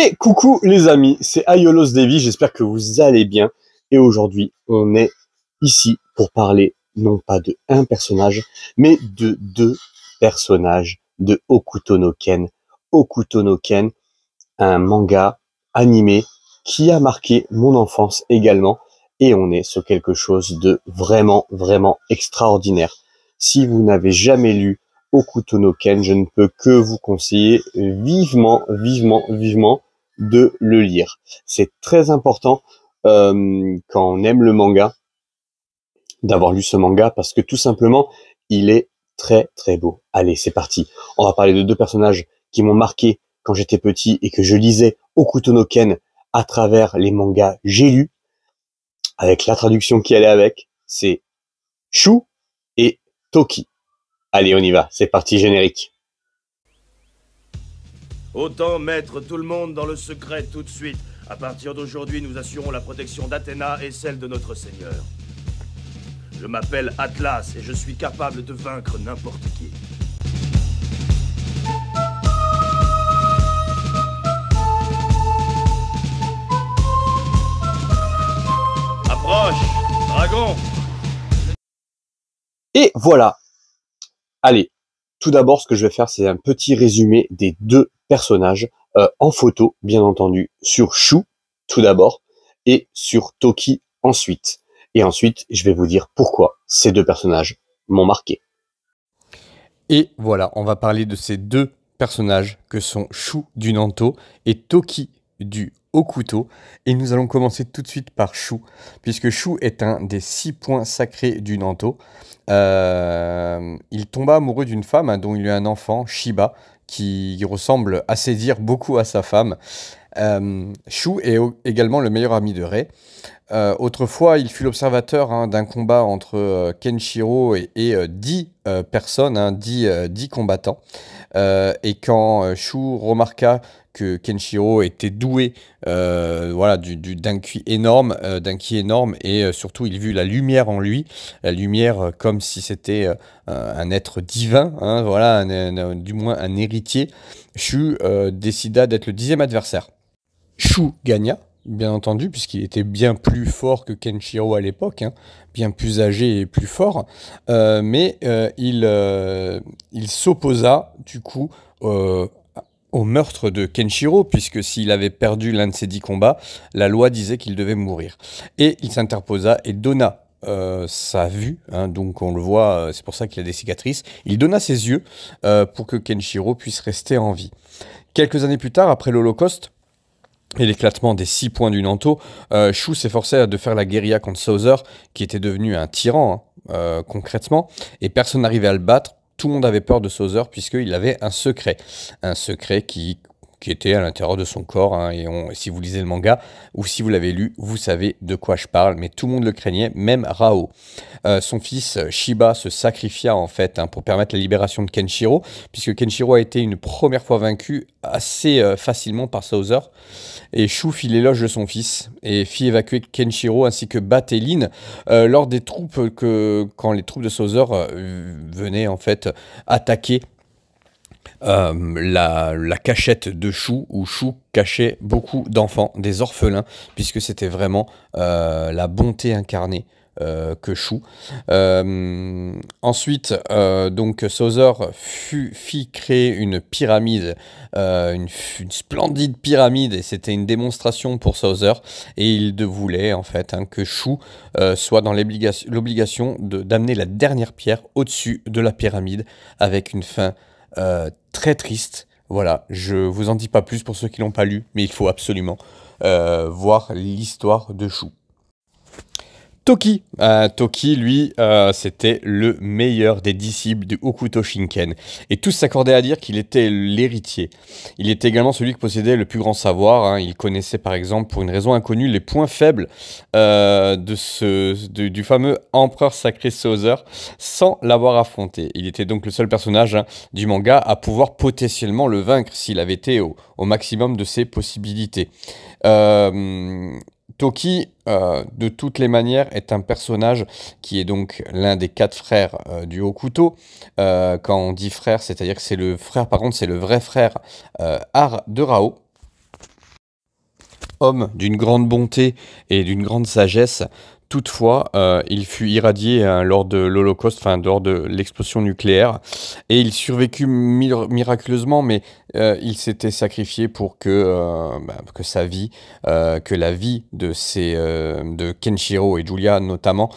Et coucou les amis, c'est Ayolos Devi, j'espère que vous allez bien. Et aujourd'hui, on est ici pour parler non pas de un personnage, mais de deux personnages de Okutonoken. no Ken. no Ken, un manga animé qui a marqué mon enfance également. Et on est sur quelque chose de vraiment, vraiment extraordinaire. Si vous n'avez jamais lu Ken, je ne peux que vous conseiller vivement, vivement, vivement de le lire. C'est très important euh, quand on aime le manga d'avoir lu ce manga parce que tout simplement, il est très très beau. Allez, c'est parti. On va parler de deux personnages qui m'ont marqué quand j'étais petit et que je lisais au no à travers les mangas j'ai lu, avec la traduction qui allait avec. C'est Shu et Toki. Allez, on y va. C'est parti générique. Autant mettre tout le monde dans le secret tout de suite. À partir d'aujourd'hui, nous assurons la protection d'Athéna et celle de notre Seigneur. Je m'appelle Atlas et je suis capable de vaincre n'importe qui. Approche, dragon Et voilà. Allez, tout d'abord, ce que je vais faire, c'est un petit résumé des deux personnages euh, en photo, bien entendu, sur chou tout d'abord et sur Toki ensuite. Et ensuite, je vais vous dire pourquoi ces deux personnages m'ont marqué. Et voilà, on va parler de ces deux personnages que sont Chou du Nanto et Toki du au couteau. Et nous allons commencer tout de suite par Chou, puisque Chou est un des six points sacrés du Nanto. Euh, il tomba amoureux d'une femme hein, dont il eut un enfant, Shiba, qui ressemble à ses dires beaucoup à sa femme. Shu euh, est également le meilleur ami de Rei. Euh, autrefois, il fut l'observateur hein, d'un combat entre Kenshiro et, dix personnes, hein, combattants. et quand Shu remarqua que Kenshiro était doué euh, voilà, d'un du, énorme, euh, énorme, et euh, surtout il vu la lumière en lui, la lumière comme si c'était un être divin, hein, voilà, du moins un héritier. Shu décida d'être le dixième adversaire. Shu gagna, bien entendu, puisqu'il était bien plus fort que Kenshiro à l'époque, hein, bien plus âgé et plus fort, mais il, il s'opposa du coup au meurtre de Kenshiro, puisque s'il avait perdu l'un de ses dix combats, la loi disait qu'il devait mourir. Et il s'interposa et donna euh, sa vue, hein, donc on le voit, euh, c'est pour ça qu'il a des cicatrices, il donna ses yeux euh, pour que Kenshiro puisse rester en vie. Quelques années plus tard, après l'Holocauste, et l'éclatement des six points du Nanto, Shu s'efforçait de faire la guérilla contre Souther, qui était devenu un tyran hein, concrètement, et personne n'arrivait à le battre tout le monde avait peur de Sauzer puisqu'il avait un secret. Un secret qui qui était à l'intérieur de son corps. Hein, et si vous lisez le manga ou si vous l'avez lu, vous savez de quoi je parle. Mais tout le monde le craignait, même Rao. Euh, son fils euh, Shiba se sacrifia en fait hein, pour permettre la libération de Kenshiro, puisque Kenshiro a été une première fois vaincu assez euh, facilement par sauser Et Shu fit l'éloge de son fils et fit évacuer Kenshiro ainsi que Bat lors des troupes que quand les troupes de Souser venaient en fait attaquer euh, la, cachette de Chou, où Chou cachait beaucoup d'enfants, des orphelins, puisque c'était vraiment euh, la bonté incarnée. Euh, que Chou. ensuite, donc Sauzer fit créer une pyramide, une, splendide pyramide, et c'était une démonstration pour Sauzer. Et il voulait en fait hein, que Chou soit dans l'obligation d'amener de, la dernière pierre au-dessus de la pyramide avec une fin euh, très triste. Voilà, je vous en dis pas plus pour ceux qui l'ont pas lu, mais il faut absolument euh, voir l'histoire de Chou. Toki. Euh, Toki, lui, euh, c'était le meilleur des disciples du Hokuto Shinken. Et tous s'accordaient à dire qu'il était l'héritier. Il était également celui qui possédait le plus grand savoir. Hein. Il connaissait, par exemple, pour une raison inconnue, les points faibles euh, de ce, du fameux empereur sacré Sauzer sans l'avoir affronté. Il était donc le seul personnage hein, du manga à pouvoir potentiellement le vaincre s'il avait été au, au maximum de ses possibilités. Euh, Toki, euh, de toutes les manières, est un personnage qui est donc l'un des quatre frères euh, du haut couteau. Euh, quand on dit frère, c'est-à-dire que c'est le frère, par contre, c'est le vrai frère Ar de Rao. Homme d'une grande bonté et d'une grande sagesse, Toutefois, euh, il fut irradié hein, lors de l'Holocauste, enfin lors de l'explosion nucléaire, et il survécut miraculeusement, mais euh, il s'était sacrifié pour que, euh, bah, que sa vie, que la vie de, de Kenshiro et Julia notamment,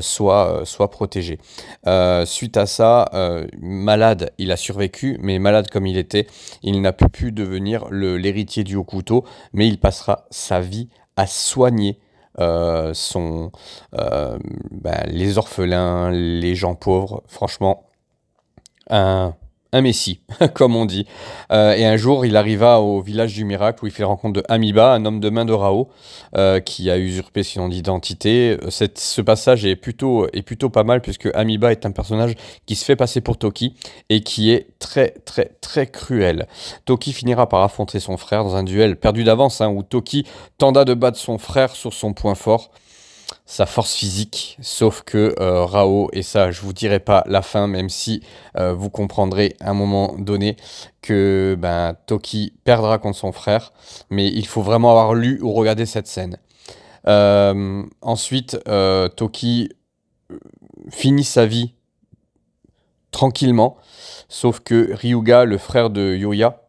soit, soit protégée. suite à ça, malade, il a survécu, mais malade comme il était, il n'a pu, pu devenir l'héritier du Hokuto, mais il passera sa vie à soigner euh, sont euh, bah, les orphelins, les gens pauvres. Franchement, un un messie, comme on dit. Euh, et un jour, il arriva au village du miracle où il fait la rencontre de Amiba, un homme de main de Rao, euh, qui a usurpé son identité. Cette, ce passage est plutôt, est plutôt pas mal, puisque Amiba est un personnage qui se fait passer pour Toki et qui est très, très, très cruel. Toki finira par affronter son frère dans un duel perdu d'avance, hein, où Toki tenda de battre son frère sur son point fort sa force physique, sauf que euh, Rao, et ça je vous dirai pas la fin, même si euh, vous comprendrez à un moment donné que ben, Toki perdra contre son frère, mais il faut vraiment avoir lu ou regardé cette scène. Euh, ensuite, Toki finit sa vie tranquillement, sauf que Ryuga, le frère de Yuya,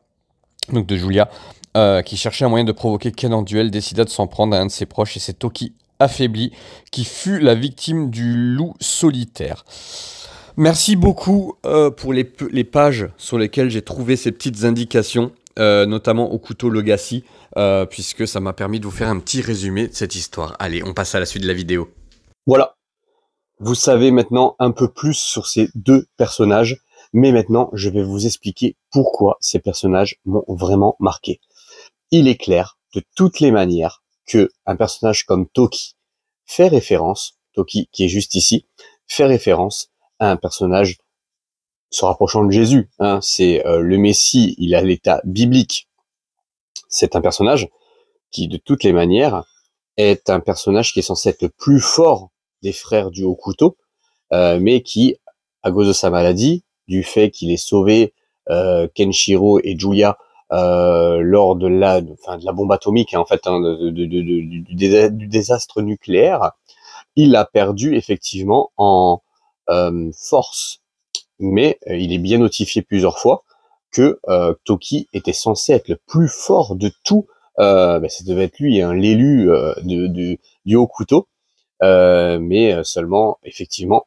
donc de Julia, qui cherchait un moyen de provoquer Ken en duel, décida de s'en prendre à un de ses proches, et c'est Toki affaibli, qui fut la victime du loup solitaire. Merci beaucoup euh, pour les, pages sur lesquelles j'ai trouvé ces petites indications, euh, notamment au couteau Legacy, euh, puisque ça m'a permis de vous faire un petit résumé de cette histoire. Allez, on passe à la suite de la vidéo. Voilà, vous savez maintenant un peu plus sur ces deux personnages, mais maintenant je vais vous expliquer pourquoi ces personnages m'ont vraiment marqué. Il est clair, de toutes les manières, que un personnage comme Toki fait référence, Toki qui est juste ici, fait référence à un personnage se rapprochant de Jésus. Hein, c'est euh, le Messie, il a l'état biblique. C'est un personnage qui, de toutes les manières, est un personnage qui est censé être le plus fort des frères du haut couteau, euh, mais qui, à cause de sa maladie, du fait qu'il ait sauvé, euh, Kenshiro et Julia euh, lors de la, enfin, de la bombe atomique, hein, en fait, hein, du, désastre nucléaire, il a perdu effectivement en euh, force. Mais euh, il est bien notifié plusieurs fois que Toki était censé être le plus fort de tout. Euh, ben, ça devait être lui, hein, l'élu de du mais seulement, effectivement,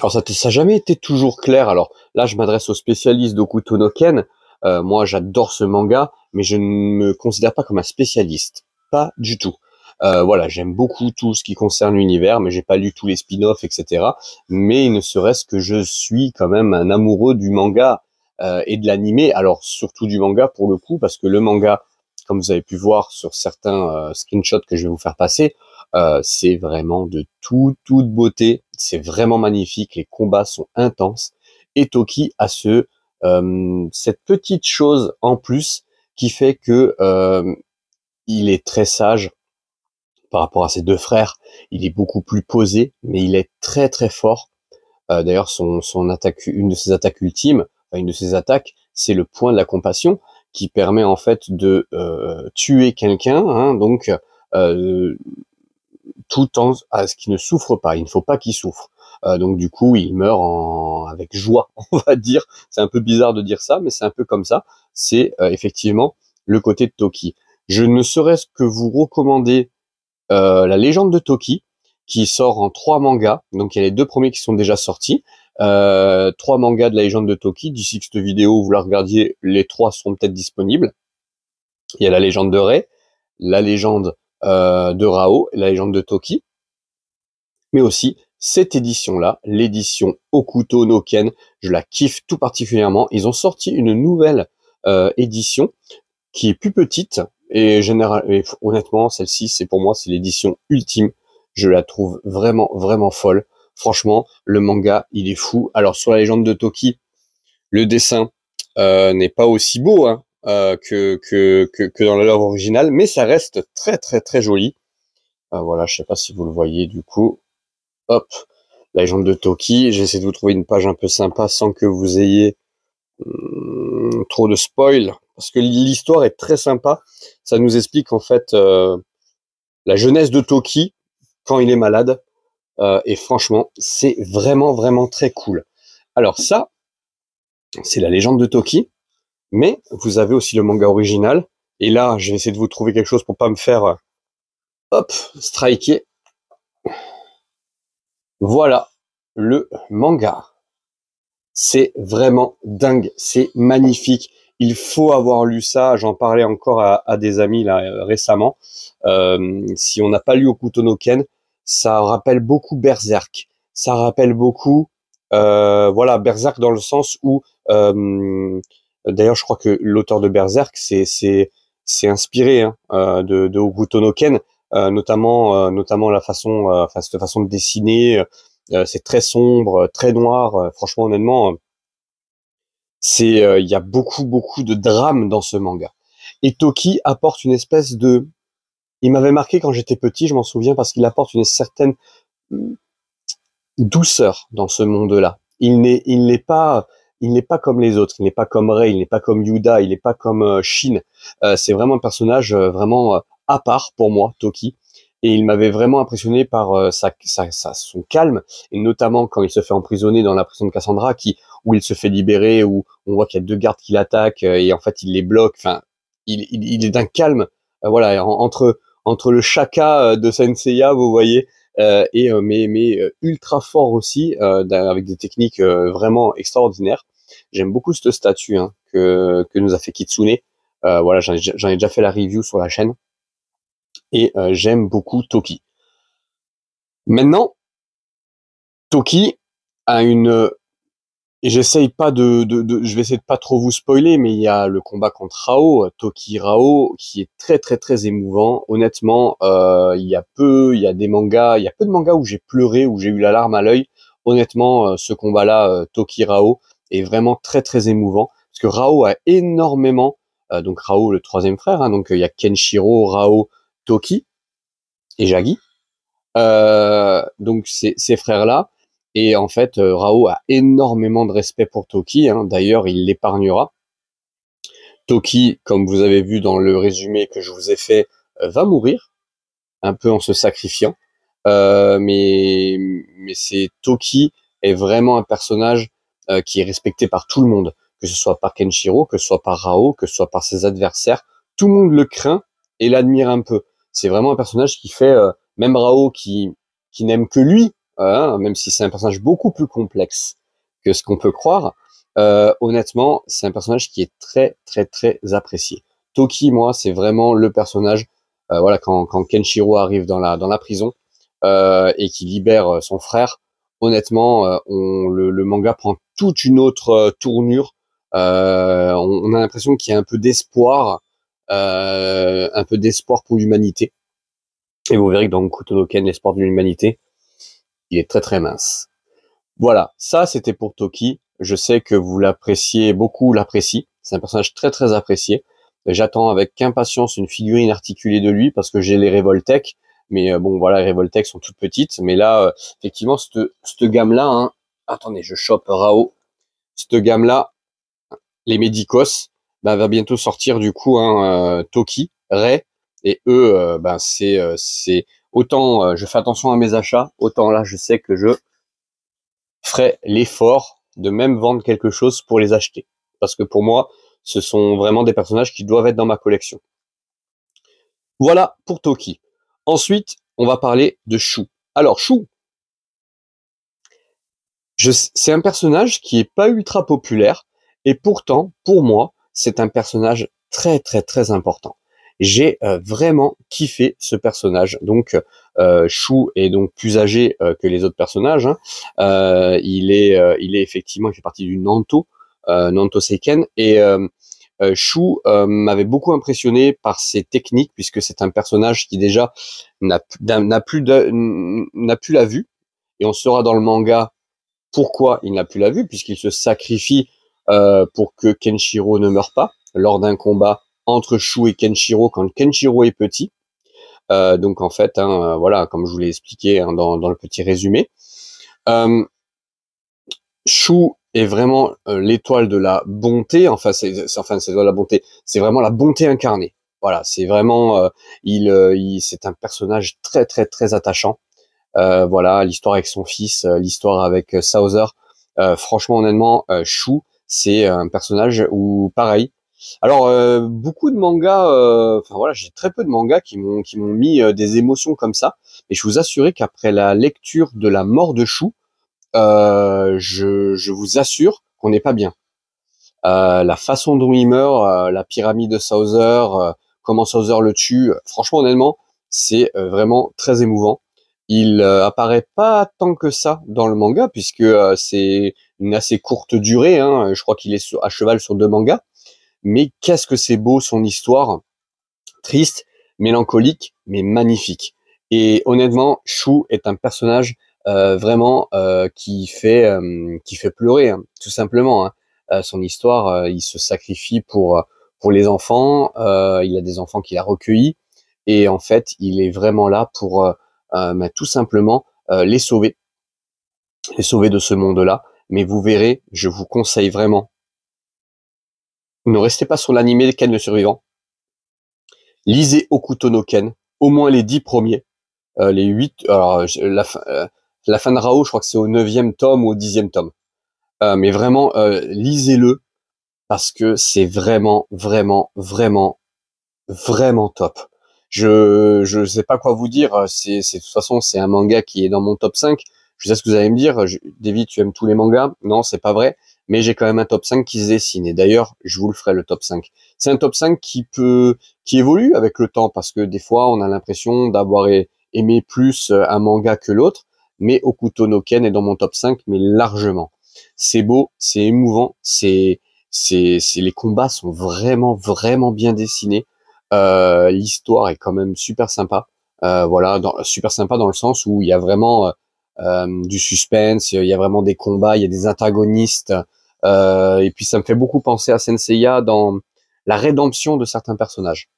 alors ça n'a jamais été toujours clair. Alors là, je m'adresse aux spécialistes Ken euh, moi, j'adore ce manga, mais je ne me considère pas comme un spécialiste, pas du tout. Euh, voilà, j'aime beaucoup tout ce qui concerne l'univers, mais j'ai pas lu tous les spin-offs, etc. Mais il ne serait-ce que je suis quand même un amoureux du manga euh, et de l'animé. Alors surtout du manga pour le coup, parce que le manga, comme vous avez pu voir sur certains screenshots que je vais vous faire passer, c'est vraiment de toute beauté. C'est vraiment magnifique. Les combats sont intenses. Et Toki a ce euh, cette petite chose en plus qui fait que euh, il est très sage par rapport à ses deux frères. Il est beaucoup plus posé, mais il est très très fort. Euh, d'ailleurs, une de ses attaques ultimes, une de ses attaques, c'est le point de la compassion qui permet en fait de tuer quelqu'un, hein. donc tout en à ce qu'il ne souffre pas. Il ne faut pas qu'il souffre. Euh, donc du coup, il meurt en... avec joie, on va dire. C'est un peu bizarre de dire ça, mais c'est un peu comme ça. C'est euh, effectivement le côté de Toki. Je ne saurais que vous recommander euh, la légende de Toki, qui sort en trois mangas. Donc il y a les deux premiers qui sont déjà sortis. trois mangas de la légende de Toki. D'ici que cette vidéo, vous la regardiez, les trois seront peut-être disponibles. Il y a la légende de Ray, la légende de Rao, la légende de Toki, mais aussi cette édition-là, l'édition Okuto no Ken, je la kiffe tout particulièrement. Ils ont sorti une nouvelle euh, édition qui est plus petite et, honnêtement, celle-ci, c'est pour moi, c'est l'édition ultime. Je la trouve vraiment, vraiment folle. Franchement, le manga, il est fou. Alors sur la légende de Toki, le dessin euh, n'est pas aussi beau hein, euh, que, que, que, que, dans originale, mais ça reste très, très, très joli. voilà, je ne sais pas si vous le voyez du coup hop, la légende de Toki. J'essaie de vous trouver une page un peu sympa sans que vous ayez hmm, trop de spoil, parce que l'histoire est très sympa. Ça nous explique en fait euh, la jeunesse de Toki quand il est malade. Euh, et franchement, c'est vraiment, vraiment très cool. Alors ça, c'est la légende de Toki, mais vous avez aussi le manga original. Et là, je vais de vous trouver quelque chose pour pas me faire, euh, hop, striker. Voilà le manga. C'est vraiment dingue, c'est magnifique. Il faut avoir lu ça. J'en parlais encore à, des amis là euh, récemment. Euh, si on n'a pas lu Ken, ça rappelle beaucoup Berserk. Ça rappelle beaucoup, euh, voilà, Berserk dans le sens où, d'ailleurs, je crois que l'auteur de Berserk, c'est c'est inspiré hein, de, de Ken, euh, notamment euh, notamment la façon, euh, enfin cette façon de dessiner, c'est très sombre, très noir. franchement, honnêtement, c'est il y a beaucoup beaucoup de drame dans ce manga. Et Toki apporte une espèce de, il m'avait marqué quand j'étais petit, je m'en souviens, parce qu'il apporte une certaine mm, douceur dans ce monde-là. Il n'est, il n'est pas, il n'est pas comme les autres. Il n'est pas comme Rei, il n'est pas comme Yuda, il n'est pas comme Shin. c'est vraiment un personnage vraiment à part pour moi, Toki. Et il m'avait vraiment impressionné par euh, sa, sa, sa, son calme, et notamment quand il se fait emprisonner dans la prison de Cassandra, qui, où il se fait libérer, où on voit qu'il y a deux gardes qui l'attaquent, euh, et en fait il les bloque. Enfin, il, il, il est d'un calme, euh, voilà, entre entre le chaka de Senseiya, vous voyez, et mais, mais ultra fort aussi, avec des techniques vraiment extraordinaires. J'aime beaucoup cette statue hein, que, que nous a fait Kitsune. voilà, j'en ai déjà fait la review sur la chaîne et euh, j'aime beaucoup Toki. Maintenant, Toki a une et j'essaye pas de, je vais essayer de pas trop vous spoiler, mais il y a le combat contre Rao, Toki Rao, qui est très très très émouvant. Honnêtement, euh, il y a peu, il y a des mangas, il y a peu de mangas où j'ai pleuré, où j'ai eu la larme à l'œil. Honnêtement, euh, ce combat-là, Toki Rao, est vraiment très très émouvant parce que Rao a énormément, donc Rao le troisième frère, hein, donc il y a Kenshiro, Rao, Toki et Jagi. Euh, donc ces, frères-là. Et en fait, euh, Rao a énormément de respect pour Toki. Hein. D'ailleurs, il l'épargnera. Toki, comme vous avez vu dans le résumé que je vous ai fait, euh, va mourir, un peu en se sacrifiant. mais mais c'est Toki est vraiment un personnage qui est respecté par tout le monde, que ce soit par Kenshiro, que ce soit par Rao, que ce soit par ses adversaires. Tout le monde le craint et l'admire un peu c'est vraiment un personnage qui fait euh, même Rao qui n'aime que lui, hein, même si c'est un personnage beaucoup plus complexe que ce qu'on peut croire. Euh, honnêtement, c'est un personnage qui est très très très apprécié. Toki, moi, c'est vraiment le personnage. Euh, voilà, quand, Kenshiro arrive dans la dans la prison et qui libère son frère, honnêtement, le, manga prend toute une autre tournure. on a l'impression qu'il y a un peu d'espoir euh, un peu d'espoir pour l'humanité. Et vous verrez que dans Kutonoken, l'espoir de l'humanité, il est très très mince. Voilà, ça c'était pour Toki. Je sais que vous l'appréciez, beaucoup l'apprécie. C'est un personnage très très apprécié. J'attends avec impatience une figurine articulée de lui parce que j'ai les Revoltech. Mais euh, bon, voilà, les Revoltech sont toutes petites. Mais là, euh, effectivement, cette, gamme-là, hein, attendez, je chope Rao. Cette gamme-là, les Médicos, bah, va bientôt sortir du coup un hein, euh, Toki, Ray, et eux, ben c'est euh, c'est autant je fais attention à mes achats, autant là je sais que je ferai l'effort de même vendre quelque chose pour les acheter, parce que pour moi, ce sont vraiment des personnages qui doivent être dans ma collection. Voilà pour Toki. Ensuite, on va parler de Chou. Alors Chou, c'est un personnage qui est pas ultra populaire et pourtant, pour moi, c'est un personnage très très très important. J'ai euh, vraiment kiffé ce personnage. Donc euh, Chou est donc plus âgé euh, que les autres personnages. Hein. il est il est effectivement il fait partie du Nanto Nanto Seiken et Chou m'avait beaucoup impressionné par ses techniques puisque c'est un personnage qui déjà n'a plus n'a plus la vue et on saura dans le manga pourquoi il n'a plus la vue puisqu'il se sacrifie euh, pour que Kenshiro ne meure pas lors d'un combat entre Shu et Kenshiro quand Kenshiro est petit. Euh, donc en fait, hein, euh, voilà, comme je vous l'ai expliqué hein, dans, le petit résumé, Shu est vraiment l'étoile de la bonté. Enfin, c'est la bonté. C'est vraiment la bonté incarnée. Voilà, c'est vraiment il, c'est un personnage très très très attachant. voilà, l'histoire avec son fils, l'histoire avec Souther. franchement, honnêtement, Shu c'est un personnage ou pareil. Alors euh, beaucoup de mangas, euh, enfin voilà, j'ai très peu de mangas qui m'ont qui m'ont mis euh, des émotions comme ça. Mais je vous assure qu'après la lecture de la mort de Chou, je, je vous assure qu'on n'est pas bien. la façon dont il meurt, la pyramide de Souser, comment Souther le tue, franchement honnêtement, c'est vraiment très émouvant il euh, apparaît pas tant que ça dans le manga, puisque euh, c'est une assez courte durée. Hein. Je crois qu'il est à cheval sur deux mangas. Mais qu'est-ce que c'est beau son histoire, triste, mélancolique, mais magnifique. Et honnêtement, Chou est un personnage euh, vraiment qui fait qui fait pleurer, hein, tout simplement. Hein. son histoire, il se sacrifie pour pour les enfants. il a des enfants qu'il a recueillis, et en fait, il est vraiment là pour euh, tout simplement euh, les sauver, les sauver de ce monde-là. Mais vous verrez, je vous conseille vraiment, ne restez pas sur l'animé Ken le survivant. Lisez Okutono Ken, au moins les dix premiers, euh, les huit. Alors la fin, de Rao, je crois que c'est au neuvième tome ou au dixième tome. mais vraiment, lisez-le parce que c'est vraiment, vraiment, vraiment, vraiment top. Je ne sais pas quoi vous dire. C'est de toute façon c'est un manga qui est dans mon top 5. Je sais ce que vous allez me dire. David, tu aimes tous les mangas Non, c'est pas vrai. Mais j'ai quand même un top 5 qui se dessine. Et d'ailleurs, je vous le ferai le top 5. C'est un top 5 qui peut qui évolue avec le temps parce que des fois on a l'impression d'avoir aimé plus euh, un manga que l'autre. Mais Okuto no Ken est dans mon top 5, mais largement. C'est beau, c'est émouvant, c'est les combats sont vraiment vraiment bien dessinés. Euh, l'histoire est quand même super sympa. Euh, voilà, super sympa dans le sens où il y a vraiment euh, du suspense, il y a vraiment des combats, il y a des antagonistes. et puis ça me fait beaucoup penser à Senseiya dans la rédemption de certains personnages.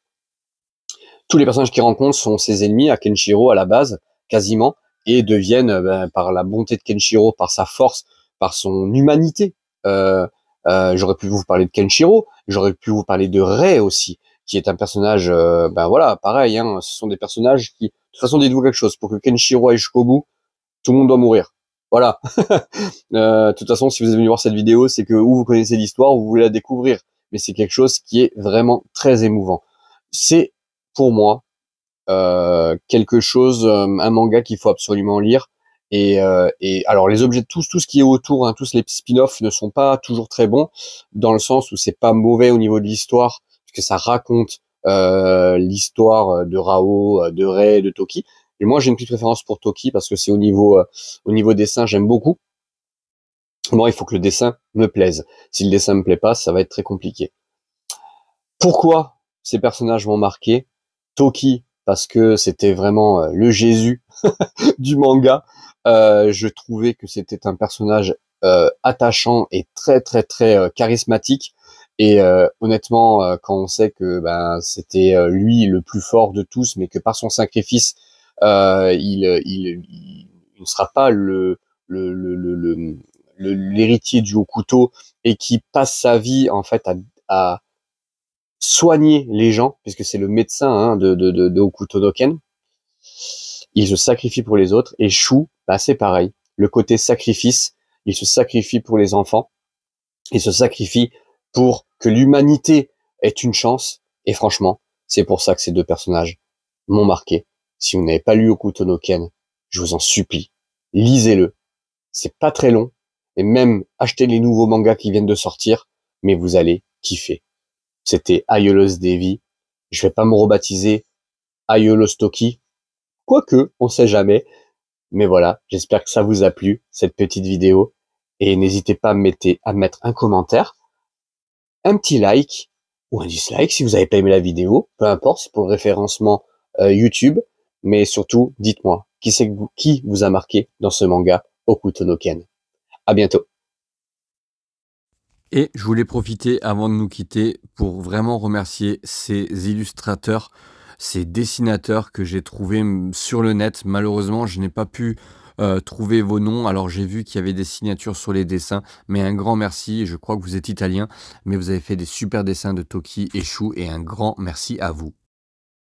Tous les personnages qu'il rencontre sont ses ennemis à Kenshiro à la base, quasiment, et deviennent ben, par la bonté de Kenshiro, par sa force, par son humanité. j'aurais pu vous parler de Kenshiro, j'aurais pu vous parler de Rei aussi, qui est un personnage, euh, ben voilà, pareil, hein, ce sont des personnages qui, de toute façon, dites-vous quelque chose, pour que Kenshiro aille jusqu'au bout, tout le monde doit mourir. Voilà. Euh, de toute façon, si vous êtes venu voir cette vidéo, c'est que ou vous connaissez l'histoire, ou vous voulez la découvrir, mais c'est quelque chose qui est vraiment très émouvant. C'est, pour moi, euh, quelque chose, un manga qu'il faut absolument lire. Et, alors les objets, tous, tout ce qui est autour, hein, tous les spin-offs ne sont pas toujours très bons, dans le sens où c'est pas mauvais au niveau de l'histoire, parce que ça raconte euh, l'histoire euh, de Rao, euh, de Ray, de Toki. Et moi, j'ai une petite préférence pour Toki parce que c'est au niveau, au niveau dessin, j'aime beaucoup. Moi, il faut que le dessin me plaise. Si le dessin me plaît pas, ça va être très compliqué. Pourquoi ces personnages m'ont marqué Toki parce que c'était vraiment le Jésus du manga. je trouvais que c'était un personnage attachant et très très très charismatique et euh, honnêtement, euh, quand on sait que ben, c'était euh, lui le plus fort de tous, mais que par son sacrifice, il, ne sera pas le, le, l'héritier du haut couteau et qui passe sa vie en fait à, soigner les gens, puisque c'est le médecin hein, de, de, de, de Doken. Il se sacrifie pour les autres. Et Shu, bah, c'est pareil. Le côté sacrifice, il se sacrifie pour les enfants. Il se sacrifie pour que l'humanité ait une chance. Et franchement, c'est pour ça que ces deux personnages m'ont marqué. Si vous n'avez pas lu Okutono Ken, je vous en supplie, lisez-le. C'est pas très long, et même achetez les nouveaux mangas qui viennent de sortir, mais vous allez kiffer. C'était Ayolos Devi. Je vais pas me rebaptiser Ayolos Toki. Quoique, on sait jamais. Mais voilà, j'espère que ça vous a plu, cette petite vidéo. Et n'hésitez pas à, me mettre un commentaire un petit like ou un dislike si vous n'avez pas aimé la vidéo, peu importe, c'est pour le référencement euh, YouTube, mais surtout, dites-moi, qui vous a marqué dans ce manga Okutonoken À bientôt. Et je voulais profiter avant de nous quitter pour vraiment remercier ces illustrateurs, ces dessinateurs que j'ai trouvés sur le net. Malheureusement, je n'ai pas pu Trouvez euh, trouver vos noms. Alors j'ai vu qu'il y avait des signatures sur les dessins, mais un grand merci. Je crois que vous êtes italien, mais vous avez fait des super dessins de Toki et Chou et un grand merci à vous.